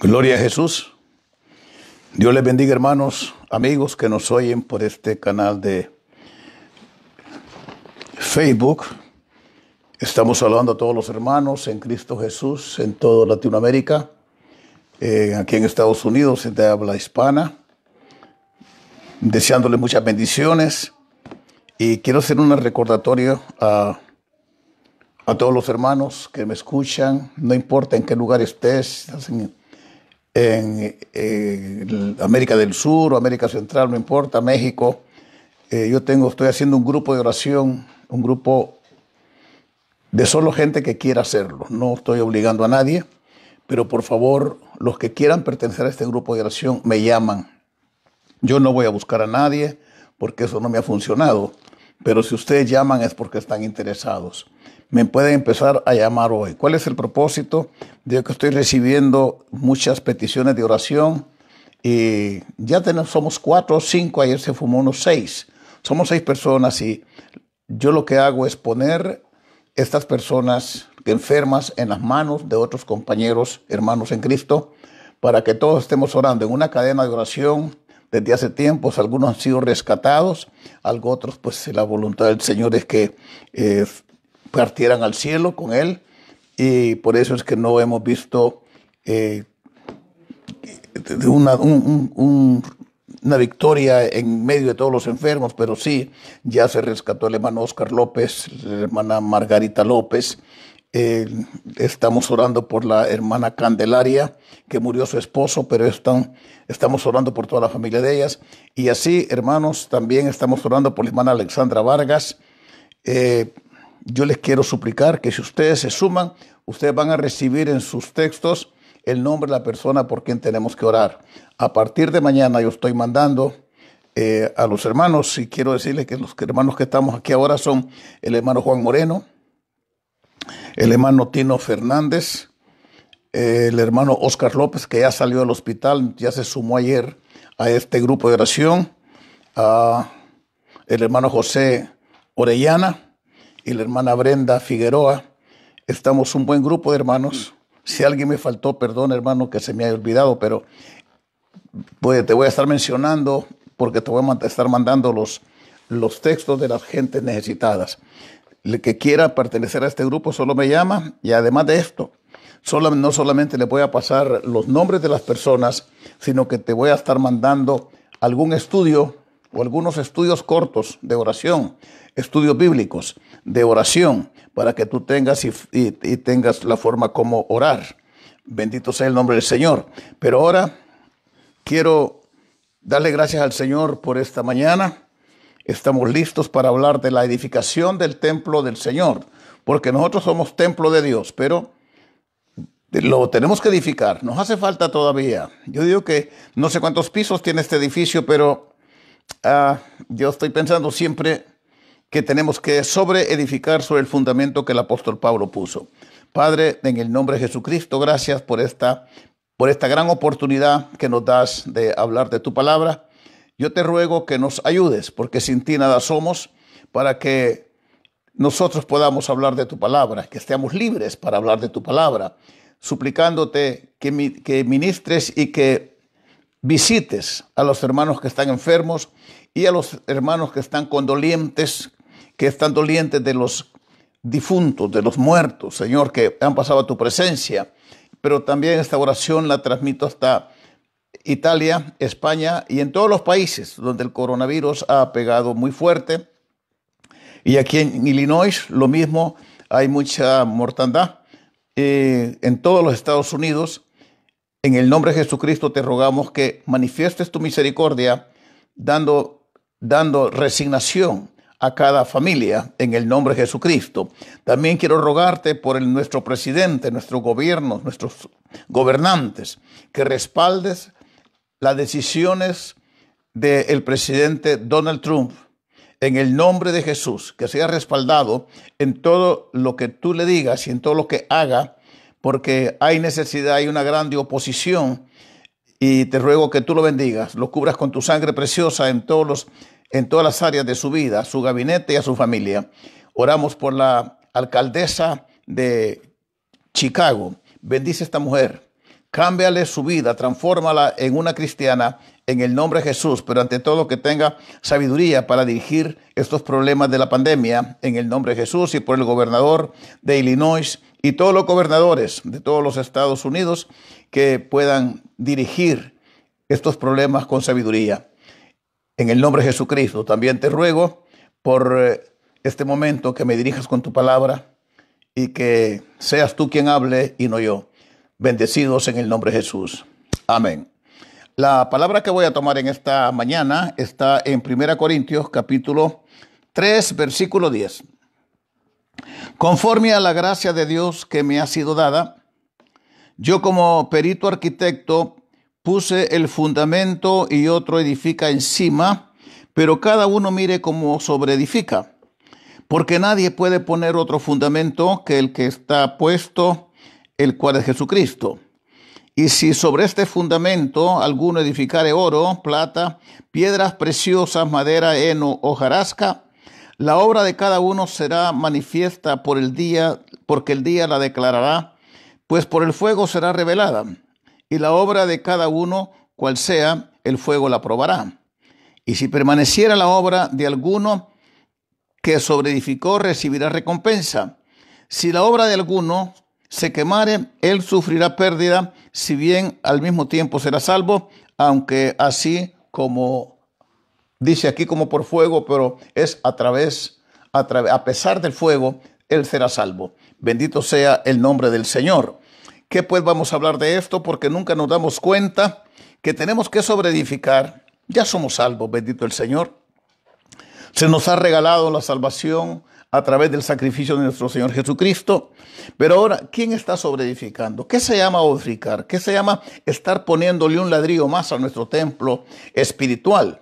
Gloria a Jesús. Dios les bendiga hermanos, amigos que nos oyen por este canal de Facebook. Estamos saludando a todos los hermanos en Cristo Jesús, en toda Latinoamérica, eh, aquí en Estados Unidos, de habla hispana, deseándoles muchas bendiciones. Y quiero hacer un recordatorio a, a todos los hermanos que me escuchan, no importa en qué lugar estés, en en, América del Sur o América Central, no importa, México. Eh, yo tengo, estoy haciendo un grupo de oración, un grupo de solo gente que quiera hacerlo. No estoy obligando a nadie, pero por favor, los que quieran pertenecer a este grupo de oración me llaman. Yo no voy a buscar a nadie porque eso no me ha funcionado, pero si ustedes llaman es porque están interesados me pueden empezar a llamar hoy. ¿Cuál es el propósito? Digo que estoy recibiendo muchas peticiones de oración y ya tenemos, somos cuatro o cinco, ayer se fumó unos seis. Somos seis personas y yo lo que hago es poner estas personas enfermas en las manos de otros compañeros, hermanos en Cristo, para que todos estemos orando en una cadena de oración desde hace tiempos. Algunos han sido rescatados, algo otros, pues la voluntad del Señor es que eh, partieran al cielo con él y por eso es que no hemos visto eh, una, victoria en medio de todos los enfermos, pero sí, ya se rescató el hermano Oscar López, la hermana Margarita López. Eh, estamos orando por la hermana Candelaria, que murió su esposo, pero están, estamos orando por toda la familia de ellas. Y así, hermanos, también estamos orando por la hermana Alexandra Vargas. Eh, yo les quiero suplicar que si ustedes se suman, ustedes van a recibir en sus textos el nombre de la persona por quien tenemos que orar. A partir de mañana yo estoy mandando eh, a los hermanos y quiero decirles que los hermanos que estamos aquí ahora son el hermano Juan Moreno, el hermano Tino Fernández, el hermano Oscar López, que ya salió del hospital, ya se sumó ayer a este grupo de oración, el hermano José Orellana, y la hermana Brenda Figueroa. Estamos un buen grupo de hermanos. Si alguien me faltó, perdón hermano que se me haya olvidado, pero pues, te voy a estar mencionando porque te voy a estar mandando los, los textos de las gentes necesitadas. El que quiera pertenecer a este grupo solo me llama y además de esto, solo, no solamente le voy a pasar los nombres de las personas, sino que te voy a estar mandando algún estudio o algunos estudios cortos de oración, estudios bíblicos de oración, para que tú tengas y, tengas la forma como orar. Bendito sea el nombre del Señor. Pero ahora quiero darle gracias al Señor por esta mañana. Estamos listos para hablar de la edificación del templo del Señor, porque nosotros somos templo de Dios, pero lo tenemos que edificar. Nos hace falta todavía. Yo digo que no sé cuántos pisos tiene este edificio, pero Ah, yo estoy pensando siempre que tenemos que sobre edificar sobre el fundamento que el apóstol Pablo puso. Padre, en el nombre de Jesucristo, gracias por esta, por esta gran oportunidad que nos das de hablar de tu palabra. Yo te ruego que nos ayudes, porque sin ti nada somos, para que nosotros podamos hablar de tu palabra, que estemos libres para hablar de tu palabra, suplicándote que, que ministres y que visites a los hermanos que están enfermos y a los hermanos que están condolientes, que están dolientes de los difuntos, de los muertos, Señor, que han pasado a tu presencia. Pero también esta oración la transmito hasta Italia, España y en todos los países donde el coronavirus ha pegado muy fuerte. Y aquí en Illinois lo mismo, hay mucha mortandad. Eh, en todos los Estados Unidos en el nombre de Jesucristo te rogamos que manifiestes tu misericordia dando, dando resignación a cada familia en el nombre de Jesucristo. También quiero rogarte por el, nuestro presidente, nuestro gobierno, nuestros gobernantes, que respaldes las decisiones del presidente Donald Trump en el nombre de Jesús, que sea respaldado en todo lo que tú le digas y en todo lo que haga porque hay necesidad, hay una grande oposición. Y te ruego que tú lo bendigas, lo cubras con tu sangre preciosa en, todos los, en todas las áreas de su vida, su gabinete y a su familia. Oramos por la alcaldesa de Chicago. Bendice a esta mujer. Cámbiale su vida, transfórmala en una cristiana en el nombre de Jesús, pero ante todo que tenga sabiduría para dirigir estos problemas de la pandemia en el nombre de Jesús y por el gobernador de Illinois y todos los gobernadores de todos los Estados Unidos que puedan dirigir estos problemas con sabiduría. En el nombre de Jesucristo, también te ruego por eh, este momento que me dirijas con tu palabra y que seas tú quien hable y no yo. Bendecidos en el nombre de Jesús. Amén. La palabra que voy a tomar en esta mañana está en 1 Corintios capítulo 3, versículo 10. Conforme a la gracia de Dios que me ha sido dada, yo como perito arquitecto puse el fundamento y otro edifica encima, pero cada uno mire cómo edifica, porque nadie puede poner otro fundamento que el que está puesto, el cual es Jesucristo. Y si sobre este fundamento alguno edificare oro, plata, piedras preciosas, madera, heno, hojarasca, la obra de cada uno será manifiesta por el día, porque el día la declarará, pues por el fuego será revelada. Y la obra de cada uno, cual sea, el fuego la probará. Y si permaneciera la obra de alguno que sobreedificó, recibirá recompensa. Si la obra de alguno se quemare, él sufrirá pérdida, si bien al mismo tiempo será salvo, aunque así como Dice aquí como por fuego, pero es a través, a, a pesar del fuego, él será salvo. Bendito sea el nombre del Señor. ¿Qué pues vamos a hablar de esto? Porque nunca nos damos cuenta que tenemos que sobreedificar. Ya somos salvos, bendito el Señor. Se nos ha regalado la salvación a través del sacrificio de nuestro Señor Jesucristo. Pero ahora, ¿quién está sobreedificando? ¿Qué se llama edificar? ¿Qué se llama estar poniéndole un ladrillo más a nuestro templo espiritual?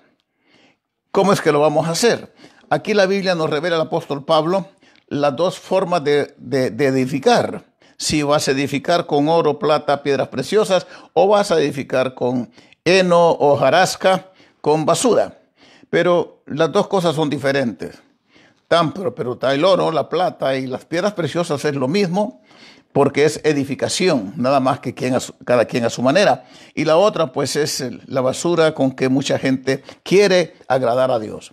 ¿Cómo es que lo vamos a hacer? Aquí la Biblia nos revela el apóstol Pablo las dos formas de, edificar. Si vas a edificar con oro, plata, piedras preciosas, o vas a edificar con heno, jarasca, con basura. Pero las dos cosas son diferentes. Tan, pero, pero el oro, la plata y las piedras preciosas es lo mismo, porque es edificación, nada más que cada quien a su manera. Y la otra, pues, es la basura con que mucha gente quiere agradar a Dios.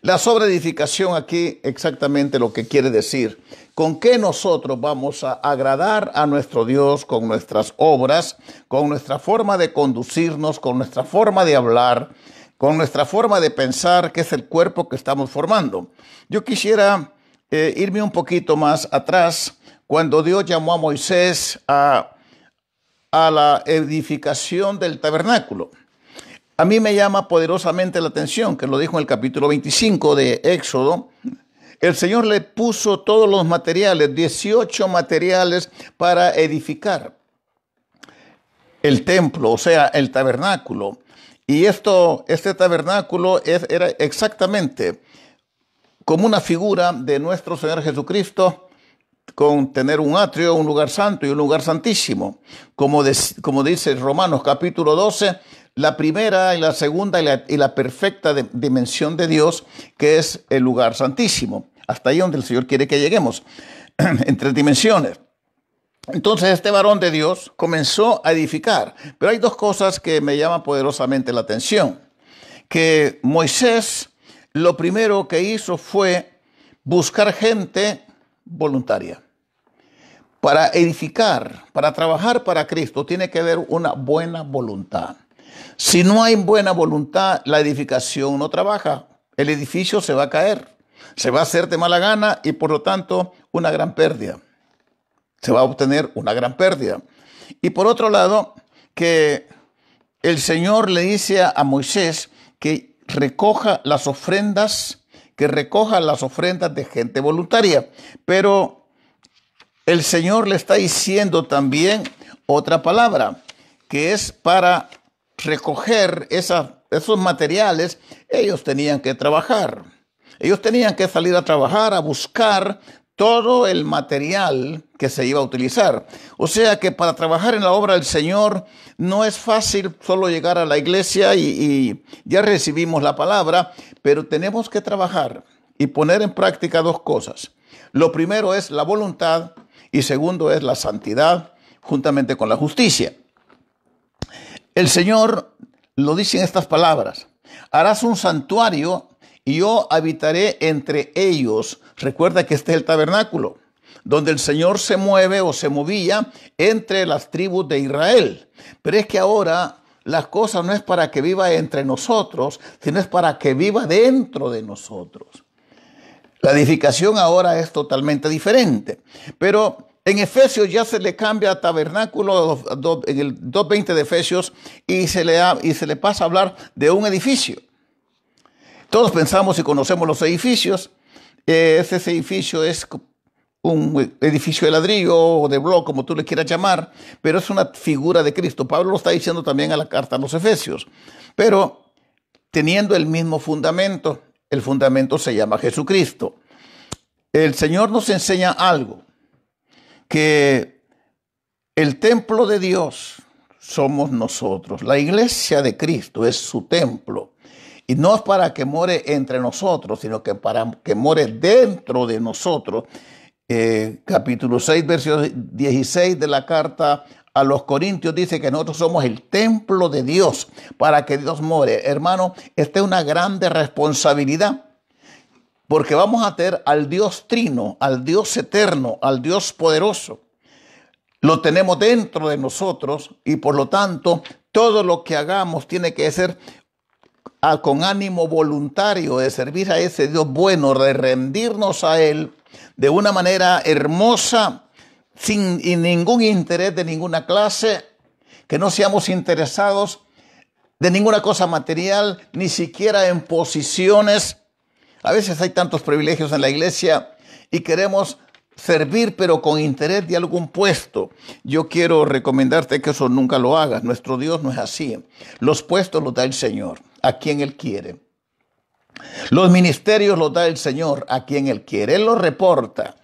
La edificación aquí exactamente lo que quiere decir. ¿Con qué nosotros vamos a agradar a nuestro Dios con nuestras obras, con nuestra forma de conducirnos, con nuestra forma de hablar, con nuestra forma de pensar, que es el cuerpo que estamos formando? Yo quisiera eh, irme un poquito más atrás cuando Dios llamó a Moisés a, la edificación del tabernáculo. A mí me llama poderosamente la atención, que lo dijo en el capítulo 25 de Éxodo, el Señor le puso todos los materiales, 18 materiales para edificar el templo, o sea, el tabernáculo. Y esto, este tabernáculo es, era exactamente como una figura de nuestro Señor Jesucristo con tener un atrio, un lugar santo y un lugar santísimo. Como, como dice Romanos capítulo 12, la primera y la segunda y la, perfecta dimensión de Dios, que es el lugar santísimo. Hasta ahí donde el Señor quiere que lleguemos, en tres dimensiones. Entonces este varón de Dios comenzó a edificar, pero hay dos cosas que me llaman poderosamente la atención. Que Moisés lo primero que hizo fue buscar gente voluntaria. Para edificar, para trabajar para Cristo, tiene que haber una buena voluntad. Si no hay buena voluntad, la edificación no trabaja. El edificio se va a caer, se va a hacer de mala gana y por lo tanto una gran pérdida. Se va a obtener una gran pérdida. Y por otro lado, que el Señor le dice a Moisés que recoja las ofrendas que recoja las ofrendas de gente voluntaria. Pero el Señor le está diciendo también otra palabra, que es para recoger esas esos materiales, ellos tenían que trabajar. Ellos tenían que salir a trabajar, a buscar todo el material que se iba a utilizar. O sea que para trabajar en la obra del Señor no es fácil solo llegar a la iglesia y, ya recibimos la palabra, pero tenemos que trabajar y poner en práctica dos cosas. Lo primero es la voluntad y segundo es la santidad juntamente con la justicia. El Señor lo dice en estas palabras, harás un santuario y yo habitaré entre ellos. Recuerda que este es el tabernáculo, donde el Señor se mueve o se movía entre las tribus de Israel. Pero es que ahora las cosas no es para que viva entre nosotros, sino es para que viva dentro de nosotros. La edificación ahora es totalmente diferente, pero en Efesios ya se le cambia tabernáculo en el 2.20 de Efesios y se, le, y se le pasa a hablar de un edificio. Todos pensamos y conocemos los edificios. Eh, ese edificio es un edificio de ladrillo o de blog, como tú le quieras llamar, pero es una figura de Cristo. Pablo lo está diciendo también en la carta a los Efesios, pero teniendo el mismo fundamento. El fundamento se llama Jesucristo. El Señor nos enseña algo, que el templo de Dios somos nosotros, la iglesia de Cristo es su templo. Y no es para que more entre nosotros, sino que para que more dentro de nosotros. Eh, capítulo 6, versículo 16 de la carta a los Corintios dice que nosotros somos el templo de Dios para que Dios more. Hermano, esta es una grande responsabilidad. Porque vamos a tener al Dios trino, al Dios eterno, al Dios poderoso. Lo tenemos dentro de nosotros y por lo tanto todo lo que hagamos tiene que ser con ánimo voluntario de servir a ese Dios bueno, de rendirnos a Él de una manera hermosa, sin ningún interés de ninguna clase, que no seamos interesados de ninguna cosa material, ni siquiera en posiciones. A veces hay tantos privilegios en la iglesia y queremos servir pero con interés de algún puesto. Yo quiero recomendarte que eso nunca lo hagas. Nuestro Dios no es así. Los puestos los da el Señor a quien Él quiere. Los ministerios los da el Señor a quien Él quiere. Él los reporta.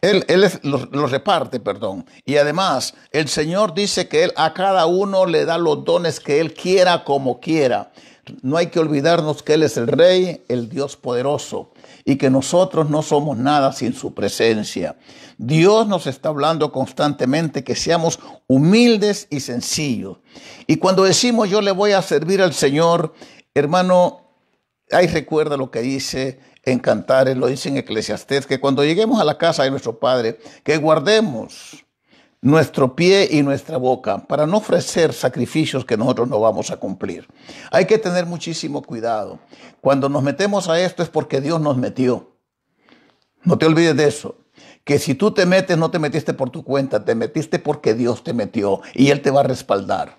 Él, él los, los, reparte, perdón. Y además, el Señor dice que Él a cada uno le da los dones que Él quiera como quiera. No hay que olvidarnos que Él es el Rey, el Dios poderoso y que nosotros no somos nada sin su presencia. Dios nos está hablando constantemente que seamos humildes y sencillos. Y cuando decimos yo le voy a servir al Señor, hermano, ahí recuerda lo que dice en Cantares, lo dice en Eclesiastés, que cuando lleguemos a la casa de nuestro Padre, que guardemos nuestro pie y nuestra boca para no ofrecer sacrificios que nosotros no vamos a cumplir. Hay que tener muchísimo cuidado. Cuando nos metemos a esto es porque Dios nos metió. No te olvides de eso. Que si tú te metes, no te metiste por tu cuenta, te metiste porque Dios te metió y Él te va a respaldar.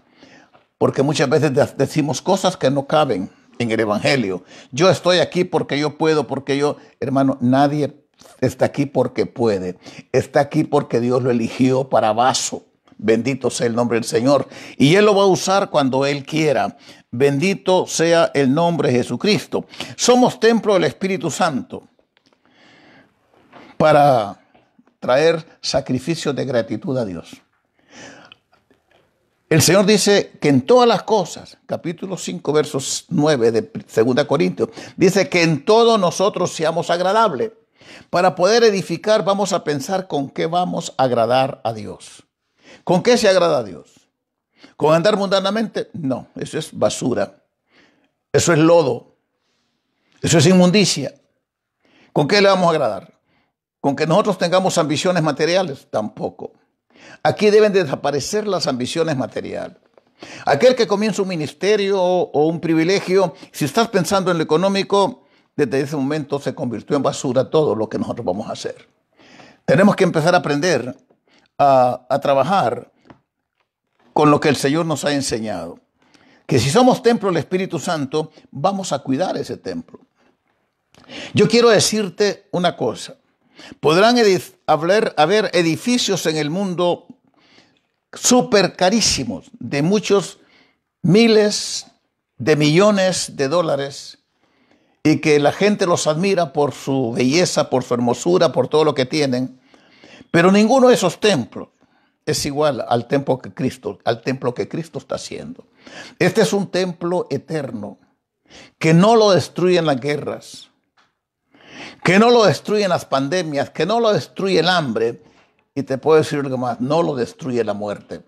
Porque muchas veces decimos cosas que no caben en el Evangelio. Yo estoy aquí porque yo puedo, porque yo, hermano, nadie está aquí porque puede, está aquí porque Dios lo eligió para vaso. Bendito sea el nombre del Señor. Y Él lo va a usar cuando Él quiera. Bendito sea el nombre de Jesucristo. Somos templo del Espíritu Santo para traer sacrificios de gratitud a Dios. El Señor dice que en todas las cosas, capítulo 5, versos 9 de 2 Corintios, dice que en todos nosotros seamos agradables. Para poder edificar vamos a pensar con qué vamos a agradar a Dios. ¿Con qué se agrada a Dios? ¿Con andar mundanamente? No, eso es basura. Eso es lodo. Eso es inmundicia. ¿Con qué le vamos a agradar? ¿Con que nosotros tengamos ambiciones materiales? Tampoco. Aquí deben desaparecer las ambiciones materiales. Aquel que comienza un ministerio o un privilegio, si estás pensando en lo económico, desde ese momento se convirtió en basura todo lo que nosotros vamos a hacer. Tenemos que empezar a aprender a, trabajar con lo que el Señor nos ha enseñado. Que si somos templo del Espíritu Santo, vamos a cuidar ese templo. Yo quiero decirte una cosa. Podrán haber, haber edificios en el mundo súper carísimos, de muchos miles de millones de dólares, y que la gente los admira por su belleza, por su hermosura, por todo lo que tienen. Pero ninguno de esos templos es igual al templo que Cristo, al templo que Cristo está haciendo. Este es un templo eterno que no lo destruyen las guerras, que no lo destruyen las pandemias, que no lo destruye el hambre y te puedo decir algo más, no lo destruye la muerte.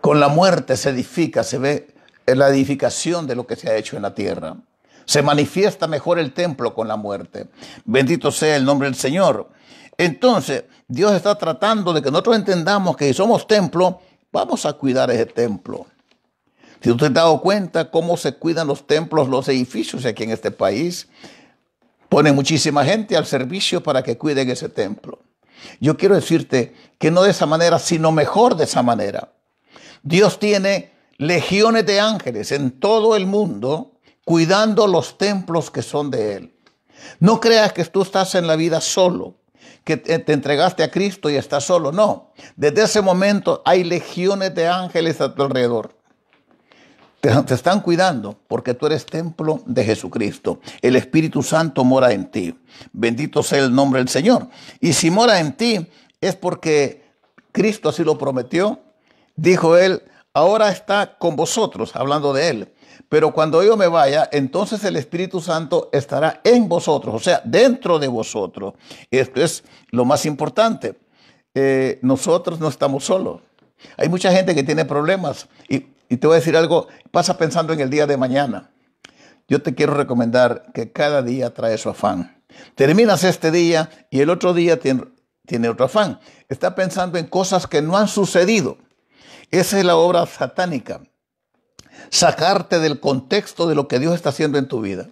Con la muerte se edifica, se ve la edificación de lo que se ha hecho en la tierra. Se manifiesta mejor el templo con la muerte. Bendito sea el nombre del Señor. Entonces, Dios está tratando de que nosotros entendamos que si somos templo, vamos a cuidar ese templo. Si usted ha dado cuenta cómo se cuidan los templos, los edificios aquí en este país, pone muchísima gente al servicio para que cuiden ese templo. Yo quiero decirte que no de esa manera, sino mejor de esa manera. Dios tiene legiones de ángeles en todo el mundo cuidando los templos que son de Él. No creas que tú estás en la vida solo, que te entregaste a Cristo y estás solo. No, desde ese momento hay legiones de ángeles a tu alrededor. Te, te están cuidando porque tú eres templo de Jesucristo. El Espíritu Santo mora en ti. Bendito sea el nombre del Señor. Y si mora en ti es porque Cristo así lo prometió. Dijo él, ahora está con vosotros, hablando de él pero cuando yo me vaya, entonces el Espíritu Santo estará en vosotros, o sea, dentro de vosotros. Esto es lo más importante. Eh, nosotros no estamos solos. Hay mucha gente que tiene problemas y, te voy a decir algo, pasa pensando en el día de mañana. Yo te quiero recomendar que cada día trae su afán. Terminas este día y el otro día tiene, tiene otro afán. Está pensando en cosas que no han sucedido. Esa es la obra satánica sacarte del contexto de lo que Dios está haciendo en tu vida.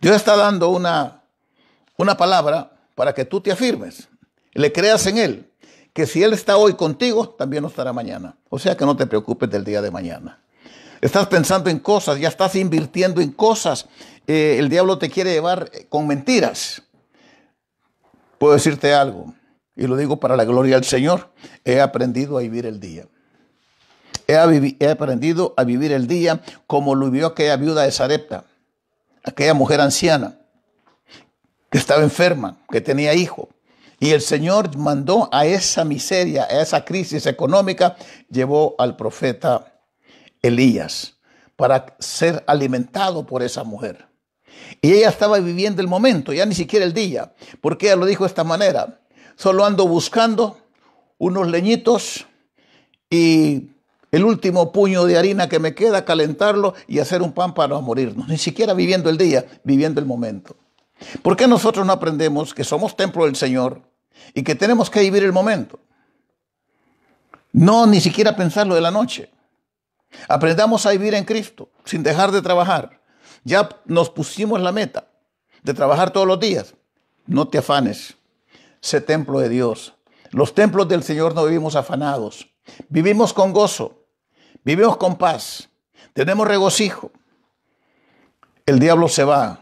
Dios está dando una, una palabra para que tú te afirmes, le creas en Él, que si Él está hoy contigo, también no estará mañana. O sea que no te preocupes del día de mañana. Estás pensando en cosas, ya estás invirtiendo en cosas. Eh, el diablo te quiere llevar eh, con mentiras. Puedo decirte algo, y lo digo para la gloria del Señor. He aprendido a vivir el día. He, aprendido a vivir el día como lo vivió aquella viuda de aquella mujer anciana que estaba enferma, que tenía hijo. Y el Señor mandó a esa miseria, a esa crisis económica, llevó al profeta Elías para ser alimentado por esa mujer. Y ella estaba viviendo el momento, ya ni siquiera el día, porque ella lo dijo de esta manera. Solo ando buscando unos leñitos y el último puño de harina que me queda, calentarlo y hacer un pan para no morirnos. Ni siquiera viviendo el día, viviendo el momento. ¿Por qué nosotros no aprendemos que somos templo del Señor y que tenemos que vivir el momento? No, ni siquiera pensarlo de la noche. Aprendamos a vivir en Cristo sin dejar de trabajar. Ya nos pusimos la meta de trabajar todos los días. No te afanes. Sé templo de Dios. Los templos del Señor no vivimos afanados. Vivimos con gozo. Vivimos con paz. Tenemos regocijo. El diablo se va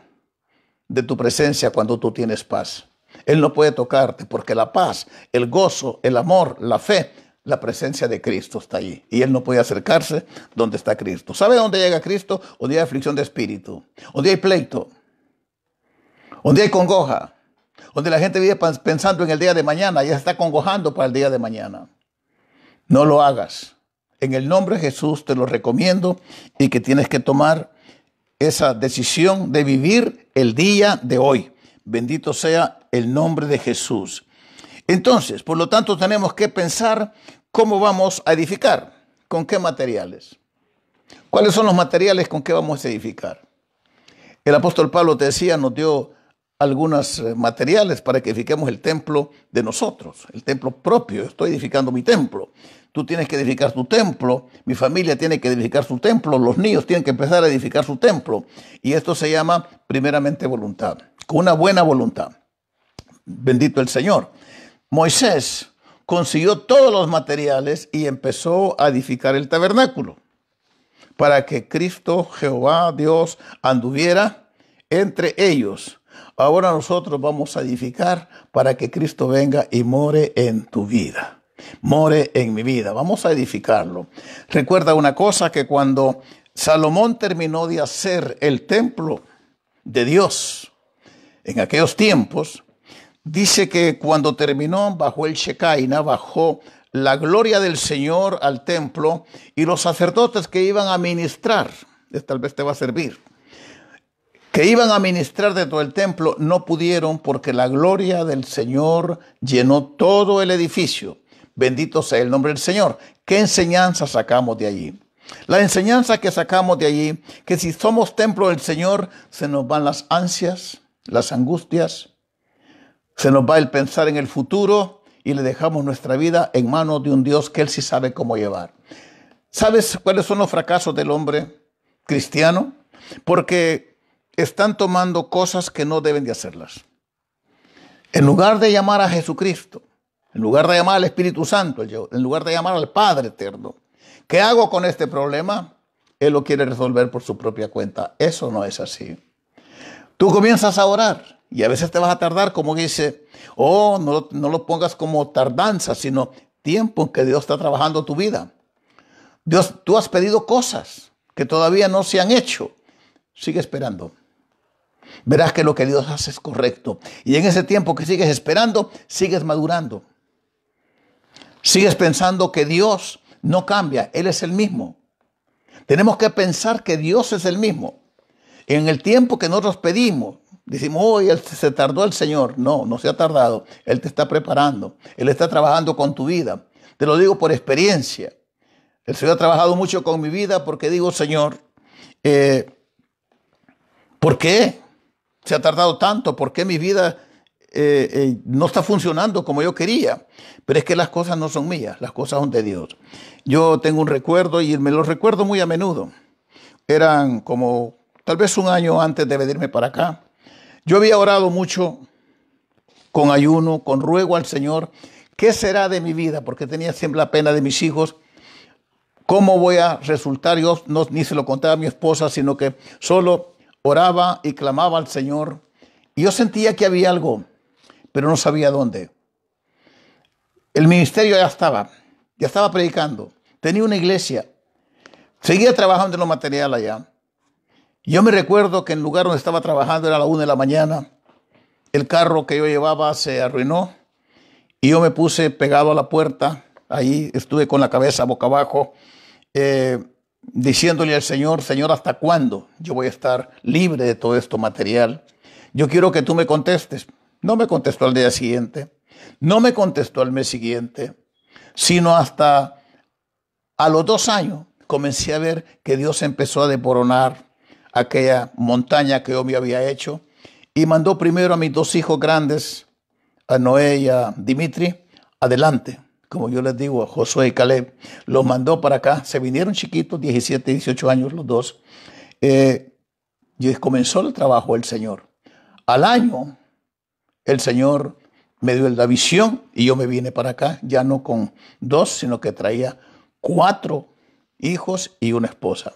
de tu presencia cuando tú tienes paz. Él no puede tocarte porque la paz, el gozo, el amor, la fe, la presencia de Cristo está allí. Y Él no puede acercarse donde está Cristo. ¿Sabe dónde llega Cristo? Donde hay aflicción de espíritu, donde hay pleito, donde hay congoja, donde la gente vive pensando en el día de mañana, y ya está congojando para el día de mañana. No lo hagas. En el nombre de Jesús te lo recomiendo y que tienes que tomar esa decisión de vivir el día de hoy. Bendito sea el nombre de Jesús. Entonces, por lo tanto, tenemos que pensar cómo vamos a edificar, con qué materiales. ¿Cuáles son los materiales con que vamos a edificar? El apóstol Pablo te decía, nos dio algunos eh, materiales para que edifiquemos el templo de nosotros, el templo propio. Estoy edificando mi templo tú tienes que edificar tu templo, mi familia tiene que edificar su templo, los niños tienen que empezar a edificar su templo. Y esto se llama primeramente voluntad, con una buena voluntad. Bendito el Señor. Moisés consiguió todos los materiales y empezó a edificar el tabernáculo para que Cristo, Jehová, Dios, anduviera entre ellos. Ahora nosotros vamos a edificar para que Cristo venga y more en tu vida more en mi vida. Vamos a edificarlo. Recuerda una cosa que cuando Salomón terminó de hacer el templo de Dios en aquellos tiempos, dice que cuando terminó bajo el Shekinah, bajó la gloria del Señor al templo y los sacerdotes que iban a ministrar, tal vez te va a servir, que iban a ministrar dentro del templo no pudieron porque la gloria del Señor llenó todo el edificio. Bendito sea el nombre del Señor. ¿Qué enseñanza sacamos de allí? La enseñanza que sacamos de allí, que si somos templo del Señor, se nos van las ansias, las angustias, se nos va el pensar en el futuro y le dejamos nuestra vida en manos de un Dios que Él sí sabe cómo llevar. ¿Sabes cuáles son los fracasos del hombre cristiano? Porque están tomando cosas que no deben de hacerlas. En lugar de llamar a Jesucristo, en lugar de llamar al Espíritu Santo, en lugar de llamar al Padre Eterno. ¿Qué hago con este problema? Él lo quiere resolver por su propia cuenta. Eso no es así. Tú comienzas a orar y a veces te vas a tardar, como dice, oh, no, lo pongas como tardanza, sino tiempo en que Dios está trabajando tu vida. Dios, tú has pedido cosas que todavía no se han hecho. Sigue esperando. Verás que lo que Dios hace es correcto. Y en ese tiempo que sigues esperando, sigues madurando. Sigues pensando que Dios no cambia, Él es el mismo. Tenemos que pensar que Dios es el mismo. En el tiempo que nosotros pedimos, decimos, hoy se tardó el Señor. No, no se ha tardado. Él te está preparando. Él está trabajando con tu vida. Te lo digo por experiencia. El Señor ha trabajado mucho con mi vida porque digo, Señor, eh, ¿por qué se ha tardado tanto? ¿Por qué mi vida eh, eh, no está funcionando como yo quería. Pero es que las cosas no son mías, las cosas son de Dios. Yo tengo un recuerdo y me lo recuerdo muy a menudo. Eran como tal vez un año antes de venirme para acá. Yo había orado mucho con ayuno, con ruego al Señor, ¿qué será de mi vida? Porque tenía siempre la pena de mis hijos. ¿Cómo voy a resultar? Yo no, ni se lo contaba a mi esposa, sino que solo oraba y clamaba al Señor. Y yo sentía que había algo, pero no sabía dónde. El ministerio ya estaba, ya estaba predicando, tenía una iglesia, seguía trabajando en lo material allá. Yo me recuerdo que en lugar donde estaba trabajando era a la una de la mañana, el carro que yo llevaba se arruinó y yo me puse pegado a la puerta, ahí estuve con la cabeza boca abajo, eh, diciéndole al Señor, Señor, ¿hasta cuándo yo voy a estar libre de todo esto material? Yo quiero que tú me contestes, no me contestó al día siguiente, no me contestó al mes siguiente, sino hasta a los dos años comencé a ver que Dios empezó a deporonar aquella montaña que yo me había hecho y mandó primero a mis dos hijos grandes, a Noé y a Dimitri, adelante. Como yo les digo, a Josué y Caleb, los mandó para acá. Se vinieron chiquitos, 17, 18 años los dos. Eh, y comenzó el trabajo del Señor. Al año el Señor me dio la visión y yo me vine para acá, ya no con dos, sino que traía cuatro hijos y una esposa.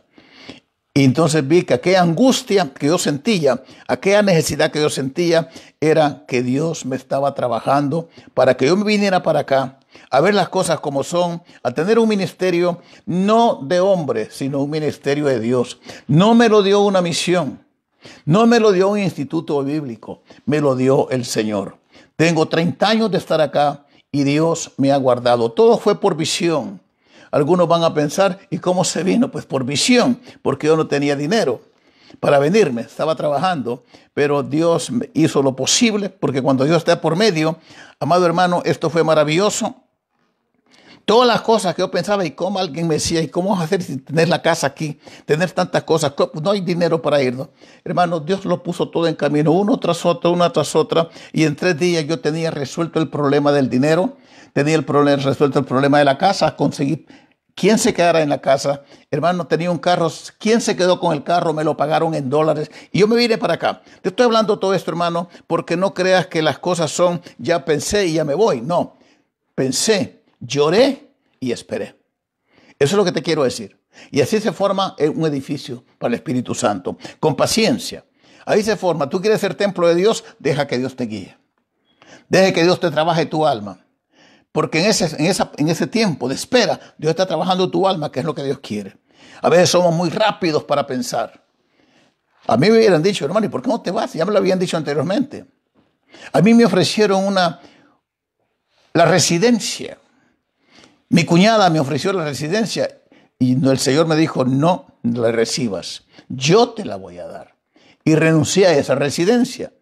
Y entonces vi que aquella angustia que yo sentía, aquella necesidad que yo sentía, era que Dios me estaba trabajando para que yo me viniera para acá, a ver las cosas como son, a tener un ministerio no de hombre, sino un ministerio de Dios. No me lo dio una misión, no me lo dio un instituto bíblico, me lo dio el Señor. Tengo 30 años de estar acá y Dios me ha guardado. Todo fue por visión. Algunos van a pensar, ¿y cómo se vino? Pues por visión, porque yo no tenía dinero para venirme, estaba trabajando, pero Dios hizo lo posible, porque cuando Dios está por medio, amado hermano, esto fue maravilloso todas las cosas que yo pensaba y cómo alguien me decía, ¿y cómo hacer sin tener la casa aquí, tener tantas cosas? Pues no hay dinero para irnos. Hermano, Dios lo puso todo en camino, uno tras otro, una tras otra, y en tres días yo tenía resuelto el problema del dinero, tenía el problema, resuelto el problema de la casa, conseguí quién se quedara en la casa. Hermano, tenía un carro, quién se quedó con el carro, me lo pagaron en dólares y yo me vine para acá. Te estoy hablando todo esto, hermano, porque no creas que las cosas son ya pensé y ya me voy. No, pensé, lloré y esperé. Eso es lo que te quiero decir. Y así se forma un edificio para el Espíritu Santo, con paciencia. Ahí se forma. Tú quieres ser templo de Dios, deja que Dios te guíe. Deja que Dios te trabaje tu alma. Porque en ese, en, ese tiempo de espera, Dios está trabajando tu alma, que es lo que Dios quiere. A veces somos muy rápidos para pensar. A mí me hubieran dicho, hermano, ¿y por qué no te vas? Ya me lo habían dicho anteriormente. A mí me ofrecieron una, la residencia mi cuñada me ofreció la residencia y el Señor me dijo, no la recibas, yo te la voy a dar. Y renuncié a esa residencia.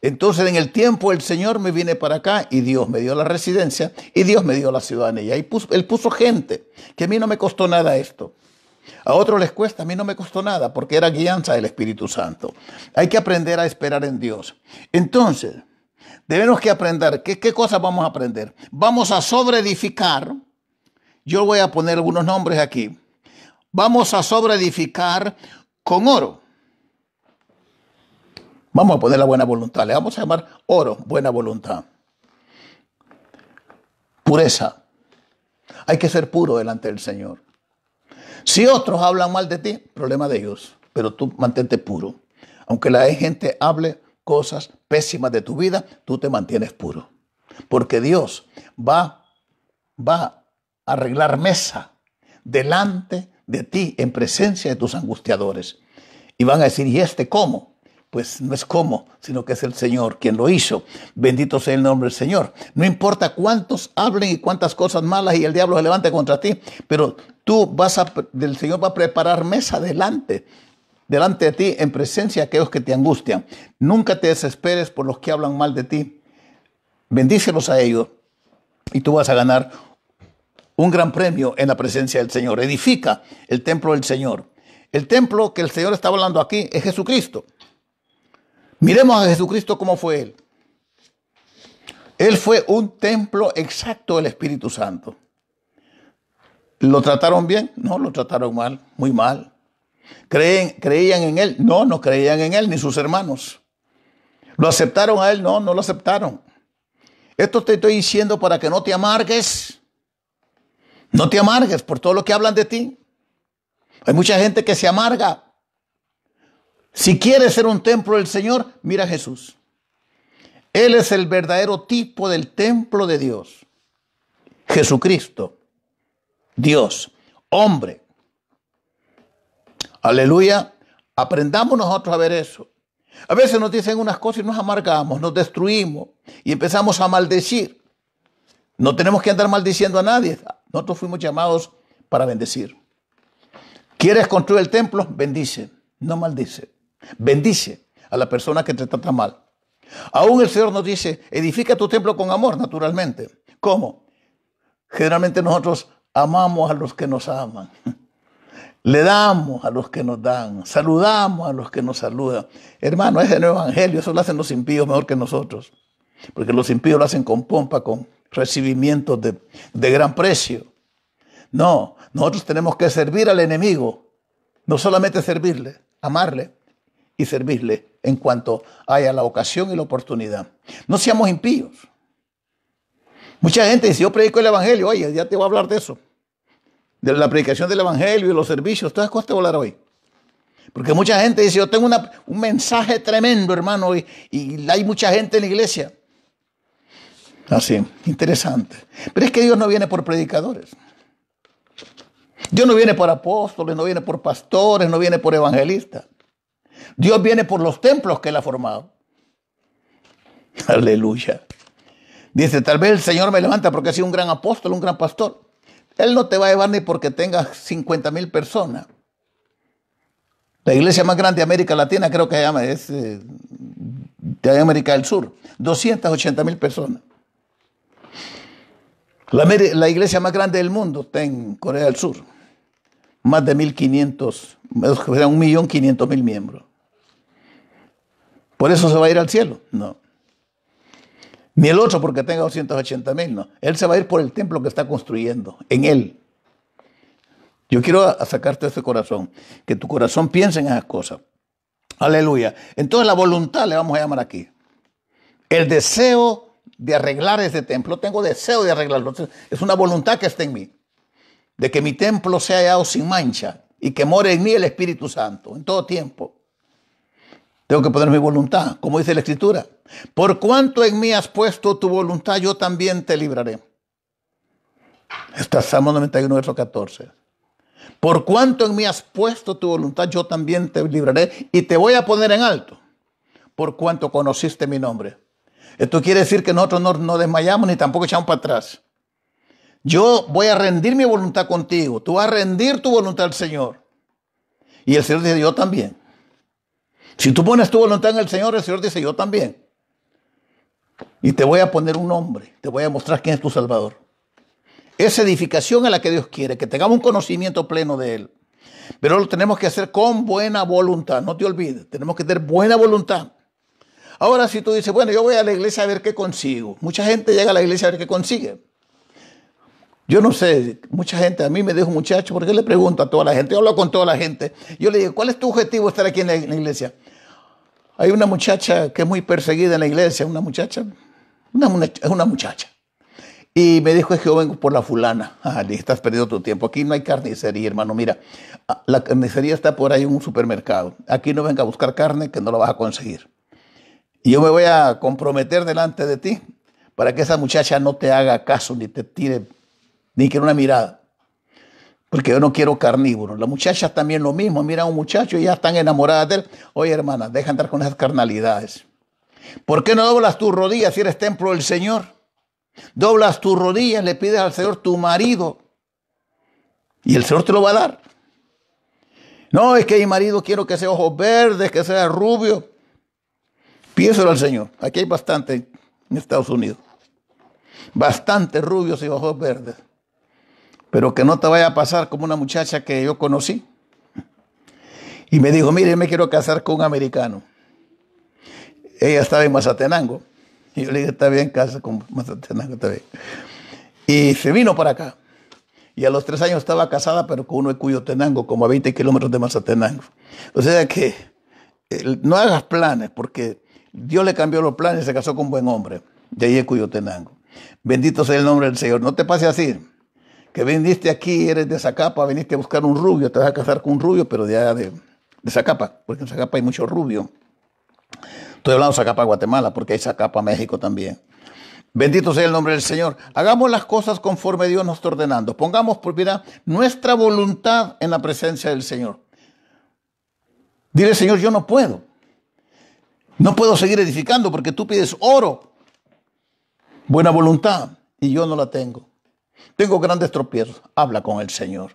Entonces en el tiempo el Señor me viene para acá y Dios me dio la residencia y Dios me dio la ciudadanía. Y Él puso gente, que a mí no me costó nada esto. A otros les cuesta, a mí no me costó nada porque era guianza del Espíritu Santo. Hay que aprender a esperar en Dios. Entonces, debemos que aprender, ¿qué, qué cosas vamos a aprender? Vamos a sobreedificar yo voy a poner algunos nombres aquí. Vamos a sobreedificar con oro. Vamos a poner la buena voluntad. Le vamos a llamar oro, buena voluntad. Pureza. Hay que ser puro delante del Señor. Si otros hablan mal de ti, problema de ellos. Pero tú mantente puro. Aunque la gente hable cosas pésimas de tu vida, tú te mantienes puro. Porque Dios va, va arreglar mesa delante de ti en presencia de tus angustiadores. Y van a decir, ¿y este cómo? Pues no es cómo, sino que es el Señor quien lo hizo. Bendito sea el nombre del Señor. No importa cuántos hablen y cuántas cosas malas y el diablo se levante contra ti, pero tú vas a, el Señor va a preparar mesa delante delante de ti en presencia de aquellos que te angustian. Nunca te desesperes por los que hablan mal de ti. Bendícelos a ellos y tú vas a ganar un gran premio en la presencia del Señor. Edifica el templo del Señor. El templo que el Señor está hablando aquí es Jesucristo. Miremos a Jesucristo cómo fue Él. Él fue un templo exacto del Espíritu Santo. ¿Lo trataron bien? No, lo trataron mal, muy mal. ¿Creen, ¿Creían en Él? No, no creían en Él, ni sus hermanos. ¿Lo aceptaron a Él? No, no lo aceptaron. Esto te estoy diciendo para que no te amargues no te amargues por todo lo que hablan de ti. Hay mucha gente que se amarga. Si quieres ser un templo del Señor, mira a Jesús. Él es el verdadero tipo del templo de Dios. Jesucristo, Dios, hombre. Aleluya. Aprendamos nosotros a ver eso. A veces nos dicen unas cosas y nos amargamos, nos destruimos y empezamos a maldecir. No tenemos que andar maldiciendo a nadie. Nosotros fuimos llamados para bendecir. ¿Quieres construir el templo? Bendice, no maldice. Bendice a la persona que te trata mal. Aún el Señor nos dice, edifica tu templo con amor, naturalmente. ¿Cómo? Generalmente nosotros amamos a los que nos aman. Le damos a los que nos dan, saludamos a los que nos saludan. Hermano, ese es el evangelio, eso lo hacen los impíos mejor que nosotros. Porque los impíos lo hacen con pompa, con recibimientos de, gran precio. No, nosotros tenemos que servir al enemigo, no solamente servirle, amarle y servirle en cuanto haya la ocasión y la oportunidad. No seamos impíos. Mucha gente dice, yo predico el Evangelio, oye, ya te voy a hablar de eso. De la predicación del Evangelio y los servicios, todas cosas te voy a hablar hoy. Porque mucha gente dice, yo tengo un mensaje tremendo, hermano, y hay mucha gente en la iglesia. Así, interesante. Pero es que Dios no viene por predicadores. Dios no viene por apóstoles, no viene por pastores, no viene por evangelistas. Dios viene por los templos que Él ha formado. Aleluya. Dice, tal vez el Señor me levanta porque ha sido un gran apóstol, un gran pastor. Él no te va a llevar ni porque tengas 50 mil personas. La iglesia más grande de América Latina, creo que se llama, es eh, de América del Sur. 280 mil personas. La, iglesia más grande del mundo está en Corea del Sur. Más de 1.500, 1.500.000 miembros. ¿Por eso se va a ir al cielo? No. Ni el otro porque tenga 280.000, no. Él se va a ir por el templo que está construyendo, en él. Yo quiero sacarte ese corazón, que tu corazón piense en esas cosas. Aleluya. Entonces la voluntad le vamos a llamar aquí. El deseo de arreglar ese templo, tengo deseo de arreglarlo. Es una voluntad que está en mí, de que mi templo sea hallado sin mancha y que more en mí el Espíritu Santo en todo tiempo. Tengo que poner mi voluntad, como dice la Escritura. Por cuanto en mí has puesto tu voluntad, yo también te libraré. Está Salmo 91, verso 14. Por cuanto en mí has puesto tu voluntad, yo también te libraré y te voy a poner en alto. Por cuanto conociste mi nombre. Esto quiere decir que nosotros no, no desmayamos ni tampoco echamos para atrás. Yo voy a rendir mi voluntad contigo. Tú vas a rendir tu voluntad al Señor. Y el Señor dice, yo también. Si tú pones tu voluntad en el Señor, el Señor dice, yo también. Y te voy a poner un nombre. Te voy a mostrar quién es tu Salvador. Esa edificación es la que Dios quiere, que tengamos un conocimiento pleno de Él. Pero lo tenemos que hacer con buena voluntad. No te olvides, tenemos que tener buena voluntad. Ahora, si tú dices, bueno, yo voy a la iglesia a ver qué consigo. Mucha gente llega a la iglesia a ver qué consigue. Yo no sé, mucha gente, a mí me dijo muchacho, porque le pregunto a toda la gente, yo hablo con toda la gente. Yo le digo, ¿cuál es tu objetivo estar aquí en la, iglesia? Hay una muchacha que es muy perseguida en la iglesia, una muchacha, una, una, una muchacha. Y me dijo, es que yo vengo por la fulana. Ah, estás perdiendo tu tiempo. Aquí no hay carnicería, hermano. Mira, ah, la carnicería está por ahí en un supermercado. Aquí no venga a buscar carne que no la vas a conseguir. Y yo me voy a comprometer delante de ti para que esa muchacha no te haga caso, ni te tire, ni que una mirada. Porque yo no quiero carnívoros. Las muchachas también lo mismo. Mira a un muchacho y ya están enamoradas de él. Oye, hermana, deja andar con esas carnalidades. ¿Por qué no doblas tus rodillas si eres templo del Señor? Doblas tus rodillas, le pides al Señor tu marido. Y el Señor te lo va a dar. No, es que mi marido quiero que sea ojos verdes, que sea rubio. Piénselo al Señor. Aquí hay bastante en Estados Unidos. Bastante rubios y ojos verdes. Pero que no te vaya a pasar como una muchacha que yo conocí. Y me dijo, mire, yo me quiero casar con un americano. Ella estaba en Mazatenango. Y yo le dije, está bien, casa con Mazatenango, está bien. Y se vino para acá. Y a los tres años estaba casada, pero con uno de Cuyotenango, como a 20 kilómetros de Mazatenango. O sea que eh, no hagas planes, porque Dios le cambió los planes y se casó con un buen hombre de ahí es tenango. Bendito sea el nombre del Señor. No te pase así. Que viniste aquí, eres de Zacapa, viniste a buscar un rubio, te vas a casar con un rubio, pero de de, Zacapa, porque en Zacapa hay mucho rubio. Estoy hablando de Zacapa, Guatemala, porque hay Zacapa, México también. Bendito sea el nombre del Señor. Hagamos las cosas conforme Dios nos está ordenando. Pongamos, por pues, vida nuestra voluntad en la presencia del Señor. Dile, Señor, yo no puedo, no puedo seguir edificando porque tú pides oro, buena voluntad, y yo no la tengo. Tengo grandes tropiezos. Habla con el Señor.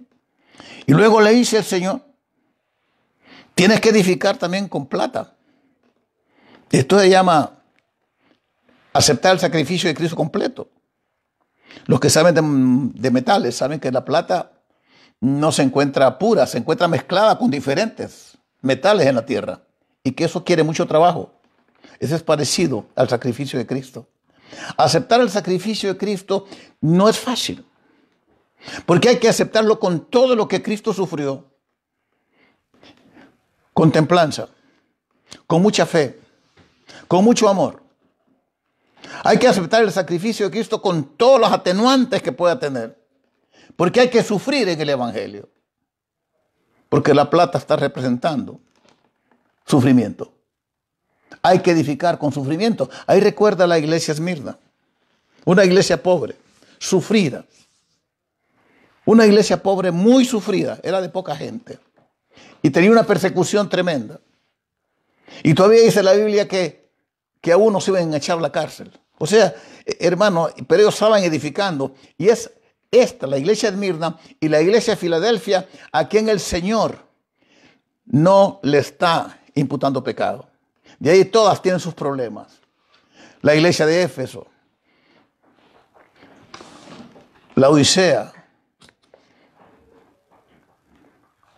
Y luego le dice el Señor, tienes que edificar también con plata. Esto se llama aceptar el sacrificio de Cristo completo. Los que saben de, metales saben que la plata no se encuentra pura, se encuentra mezclada con diferentes metales en la tierra y que eso quiere mucho trabajo. Eso es parecido al sacrificio de Cristo. Aceptar el sacrificio de Cristo no es fácil, porque hay que aceptarlo con todo lo que Cristo sufrió, con templanza, con mucha fe, con mucho amor. Hay que aceptar el sacrificio de Cristo con todos los atenuantes que pueda tener, porque hay que sufrir en el Evangelio, porque la plata está representando sufrimiento. Hay que edificar con sufrimiento. Ahí recuerda la iglesia Esmirna. Una iglesia pobre, sufrida. Una iglesia pobre muy sufrida. Era de poca gente. Y tenía una persecución tremenda. Y todavía dice la Biblia que, que a uno se iban a echar la cárcel. O sea, eh, hermano, pero ellos estaban edificando. Y es esta, la iglesia de y la iglesia de Filadelfia, a quien el Señor no le está imputando pecado. De ahí todas tienen sus problemas. La iglesia de Éfeso, la Odisea,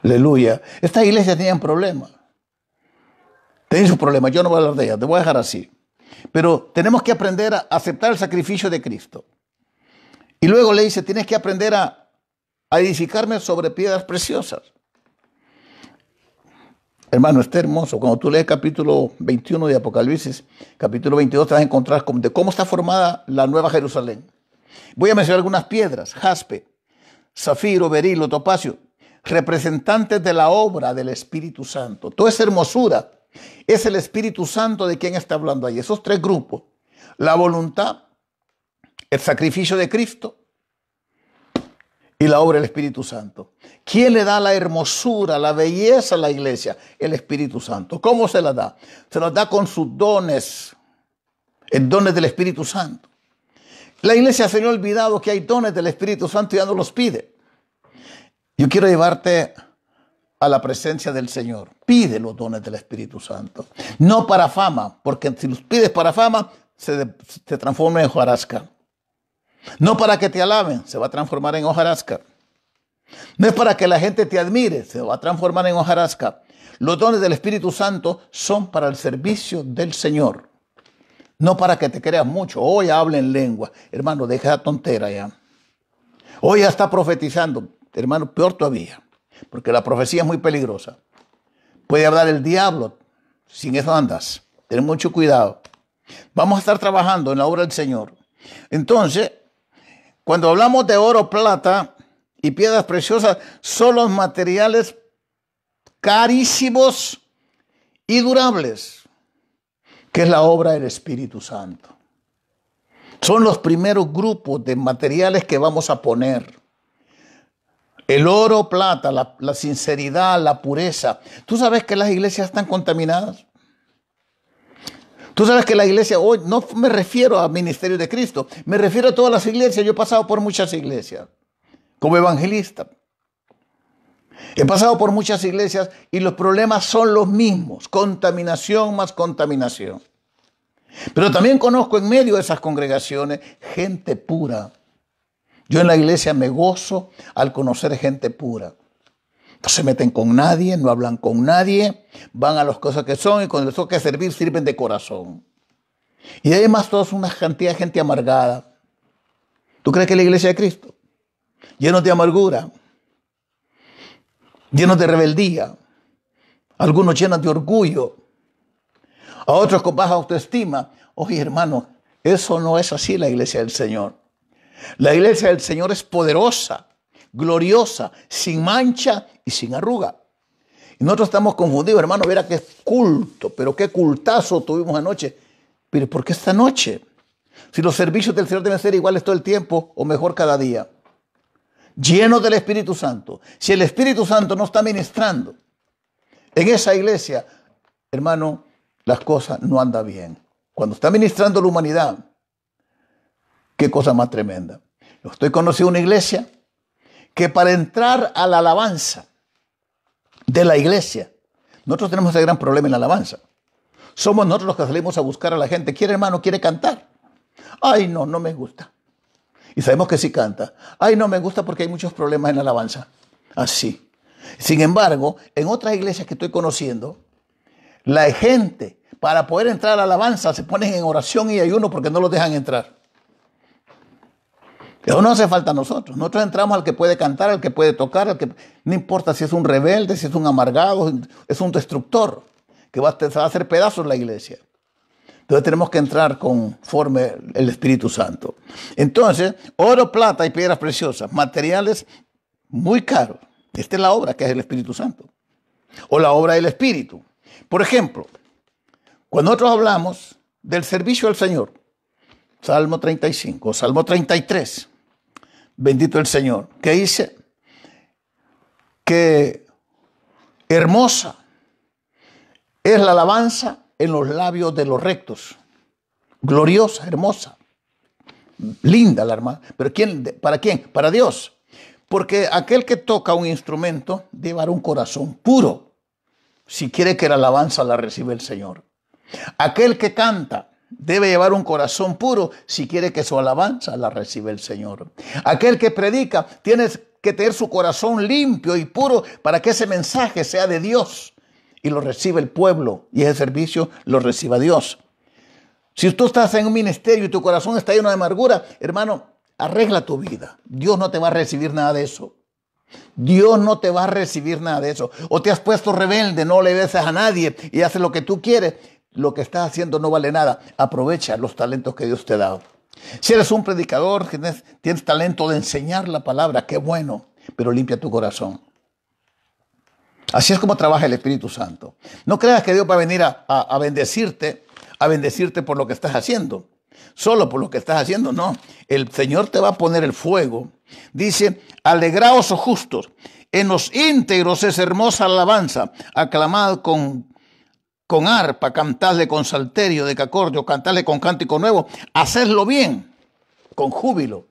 aleluya. Estas iglesias tenían problemas. Tenían sus problemas, yo no voy a hablar de ellas, te voy a dejar así. Pero tenemos que aprender a aceptar el sacrificio de Cristo. Y luego le dice, tienes que aprender a edificarme sobre piedras preciosas. Hermano, está hermoso. Cuando tú lees capítulo 21 de Apocalipsis, capítulo 22, te vas a encontrar de cómo está formada la Nueva Jerusalén. Voy a mencionar algunas piedras, jaspe, zafiro, berilo, topacio, representantes de la obra del Espíritu Santo. Toda esa hermosura es el Espíritu Santo de quien está hablando ahí. Esos tres grupos, la voluntad, el sacrificio de Cristo y la obra del Espíritu Santo. ¿Quién le da la hermosura, la belleza a la iglesia? El Espíritu Santo. ¿Cómo se la da? Se la da con sus dones, el dones del Espíritu Santo. La iglesia se le ha olvidado que hay dones del Espíritu Santo y ya no los pide. Yo quiero llevarte a la presencia del Señor. Pide los dones del Espíritu Santo. No para fama, porque si los pides para fama, se, te transforma en jarasca. No para que te alaben, se va a transformar en hojarasca. No es para que la gente te admire, se va a transformar en hojarasca. Los dones del Espíritu Santo son para el servicio del Señor. No para que te creas mucho. Hoy hablen en lengua. Hermano, deja la tontera ya. Hoy ya está profetizando. Hermano, peor todavía. Porque la profecía es muy peligrosa. Puede hablar el diablo. Sin eso andas. Ten mucho cuidado. Vamos a estar trabajando en la obra del Señor. Entonces, cuando hablamos de oro, plata y piedras preciosas, son los materiales carísimos y durables, que es la obra del Espíritu Santo. Son los primeros grupos de materiales que vamos a poner. El oro, plata, la, sinceridad, la pureza. ¿Tú sabes que las iglesias están contaminadas? Tú sabes que la iglesia hoy, oh, no me refiero al Ministerio de Cristo, me refiero a todas las iglesias. Yo he pasado por muchas iglesias como evangelista. He pasado por muchas iglesias y los problemas son los mismos, contaminación más contaminación. Pero también conozco en medio de esas congregaciones gente pura. Yo en la iglesia me gozo al conocer gente pura. No se meten con nadie, no hablan con nadie, van a las cosas que son y cuando les toca servir, sirven de corazón. Y además todos una cantidad de gente amargada. ¿Tú crees que la iglesia de Cristo? Llenos de amargura, llenos de rebeldía, algunos llenos de orgullo, a otros con baja autoestima. Oye, hermano, eso no es así la iglesia del Señor. La iglesia del Señor es poderosa, gloriosa, sin mancha sin arruga. Y nosotros estamos confundidos, hermano, que qué culto, pero qué cultazo tuvimos anoche. Pero ¿por qué esta noche? Si los servicios del Señor deben ser iguales todo el tiempo o mejor cada día. Llenos del Espíritu Santo. Si el Espíritu Santo no está ministrando en esa iglesia, hermano, las cosas no andan bien. Cuando está ministrando la humanidad, qué cosa más tremenda. estoy conociendo una iglesia que para entrar a la alabanza de la iglesia. Nosotros tenemos ese gran problema en la alabanza. Somos nosotros los que salimos a buscar a la gente. ¿Quiere hermano? ¿Quiere cantar? Ay, no, no me gusta. Y sabemos que sí canta. Ay, no me gusta porque hay muchos problemas en la alabanza. Así. Sin embargo, en otras iglesias que estoy conociendo, la gente para poder entrar a la alabanza se ponen en oración y ayuno porque no los dejan entrar. Eso no hace falta nosotros. Nosotros entramos al que puede cantar, al que puede tocar, al que. No importa si es un rebelde, si es un amargado, es un destructor, que va a, hacer pedazos la iglesia. Entonces tenemos que entrar conforme el Espíritu Santo. Entonces, oro, plata y piedras preciosas, materiales muy caros. Esta es la obra que es el Espíritu Santo. O la obra del Espíritu. Por ejemplo, cuando nosotros hablamos del servicio al Señor, Salmo 35, Salmo 33, Bendito el Señor. ¿Qué dice Que hermosa es la alabanza en los labios de los rectos. Gloriosa, hermosa. Linda la hermana. ¿Pero quién, para quién? Para Dios. Porque aquel que toca un instrumento debe dar un corazón puro si quiere que la alabanza la reciba el Señor. Aquel que canta Debe llevar un corazón puro si quiere que su alabanza la reciba el Señor. Aquel que predica tiene que tener su corazón limpio y puro para que ese mensaje sea de Dios y lo reciba el pueblo y ese servicio lo reciba Dios. Si tú estás en un ministerio y tu corazón está lleno de amargura, hermano, arregla tu vida. Dios no te va a recibir nada de eso. Dios no te va a recibir nada de eso. O te has puesto rebelde, no le besas a nadie y haces lo que tú quieres lo que estás haciendo no vale nada. Aprovecha los talentos que Dios te ha dado. Si eres un predicador, tienes, talento de enseñar la palabra, qué bueno, pero limpia tu corazón. Así es como trabaja el Espíritu Santo. No creas que Dios va a venir a, bendecirte, a bendecirte por lo que estás haciendo. Solo por lo que estás haciendo, no. El Señor te va a poner el fuego. Dice, alegraos o oh justos. En los íntegros es hermosa alabanza. Aclamad con con arpa, cantadle con salterio, de cacordio, cantadle con cántico nuevo, hacerlo bien, con júbilo.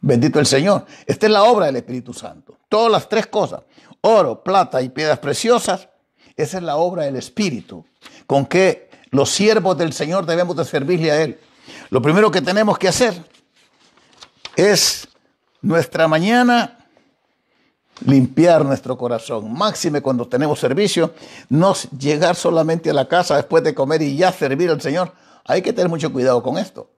Bendito el Señor. Esta es la obra del Espíritu Santo. Todas las tres cosas, oro, plata y piedras preciosas, esa es la obra del Espíritu, con que los siervos del Señor debemos servirle a Él. Lo primero que tenemos que hacer es nuestra mañana limpiar nuestro corazón. Máxime cuando tenemos servicio, no llegar solamente a la casa después de comer y ya servir al Señor. Hay que tener mucho cuidado con esto.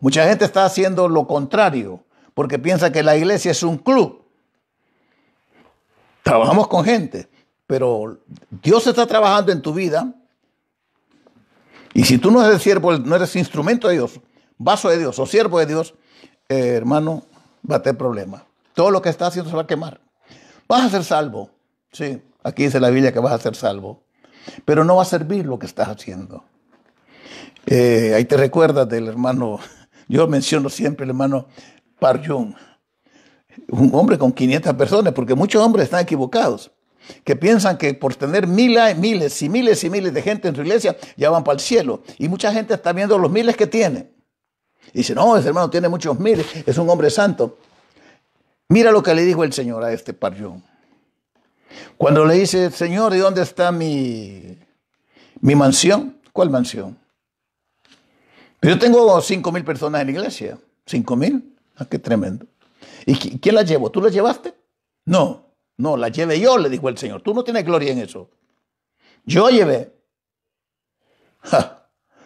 Mucha gente está haciendo lo contrario porque piensa que la iglesia es un club. Trabajamos con gente, pero Dios está trabajando en tu vida. Y si tú no eres siervo, no eres instrumento de Dios, vaso de Dios o siervo de Dios, eh, hermano, va a tener problemas. Todo lo que está haciendo se va a quemar. Vas a ser salvo. Sí, aquí dice la Biblia que vas a ser salvo. Pero no va a servir lo que estás haciendo. Eh, ahí te recuerdas del hermano, yo menciono siempre el hermano Par un hombre con 500 personas, porque muchos hombres están equivocados, que piensan que por tener miles, miles y miles y miles de gente en su iglesia ya van para el cielo. Y mucha gente está viendo los miles que tiene. Y dice, no, ese hermano tiene muchos miles, es un hombre santo. Mira lo que le dijo el Señor a este parión. Cuando le dice, Señor, ¿y dónde está mi, mi mansión? ¿Cuál mansión? Yo tengo cinco mil personas en la iglesia. ¿Cinco mil? Ah, qué tremendo. ¿Y quién la llevó? ¿Tú la llevaste? No, no, la llevé yo, le dijo el Señor. Tú no tienes gloria en eso. Yo llevé.